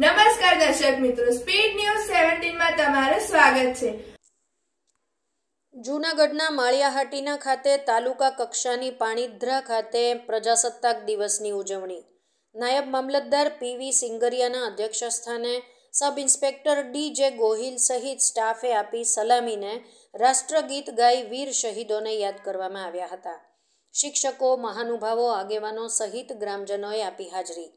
નમસ્કાર દર્શક મિત્રો સ્પીડ ન્યૂઝ સેવન્ટીન માં તમારું સ્વાગત છે જૂનાગઢના માળિયાહાટીના ખાતે તાલુકા કક્ષાની પાણીદ્રા ખાતે પ્રજાસત્તાક દિવસની ઉજવણી નાયબ મામલતદાર પી વી સિંગરિયાના અધ્યક્ષસ્થાને સબ ઇન્સ્પેક્ટર ડી જે ગોહિલ સહિત સ્ટાફે આપી સલામીને રાષ્ટ્રગીત ગાઈ વીર શહીદોને યાદ કરવામાં આવ્યા હતા શિક્ષકો મહાનુભાવો આગેવાનો સહિત ગ્રામજનોએ આપી હાજરી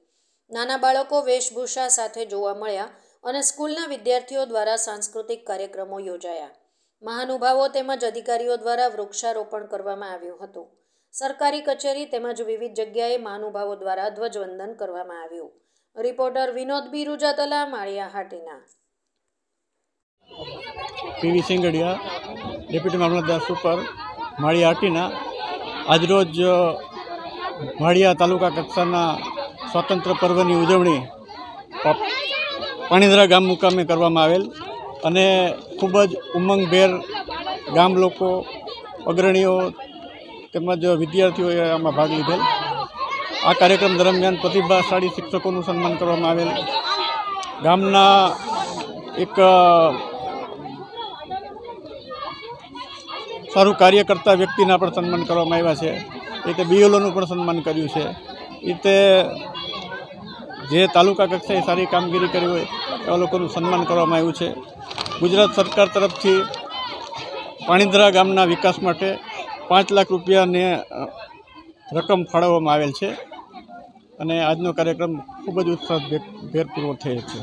નાના બાળકો વેશભૂષા સાથે જોવા મળ્યા અને સ્કૂલના વિદ્યાર્થીઓ દ્વારા સાંસ્કૃતિક કાર્યક્રમો યોજાયા મહાનુભાવો તેમજ અધિકારીઓ દ્વારા વૃક્ષારોપણ કરવામાં આવ્યું હતું સરકારી કચેરી તેમજ વિવિધ જગ્યાએ મહાનુભાવો દ્વારા ધ્વજવંદન કરવામાં આવ્યું reporter Vinod B Rujatala Maliya Hatina PV Singadiya deputy મામલતદાર સુપર માળિયા હાટીના આજરોજ માળિયા તાલુકા કક્ષાના સ્વતંત્ર પર્વની ઉજવણી પાણીદરા ગામ મુકામે કરવામાં આવેલ અને ખૂબ જ ઉમંગભેર ગામ લોકો અગ્રણીઓ તેમજ વિદ્યાર્થીઓએ આમાં ભાગ લીધેલ આ કાર્યક્રમ દરમિયાન પ્રતિભાશાળી શિક્ષકોનું સન્માન કરવામાં આવેલ ગામના એક સારું કાર્ય કરતા વ્યક્તિના પણ સન્માન કરવામાં આવ્યા છે એ તે બીએલઓનું પણ સન્માન કર્યું છે એ તે જે તાલુકા કક્ષાએ સારી કામગીરી કરી હોય એવા લોકોનું સન્માન કરવામાં આવ્યું છે ગુજરાત સરકાર તરફથી પાણીધરા ગામના વિકાસ માટે પાંચ લાખ રૂપિયાને રકમ ફાળવવામાં આવેલ છે અને આજનો કાર્યક્રમ ખૂબ જ ઉત્સાહ ભેરપૂર્વક થયો છે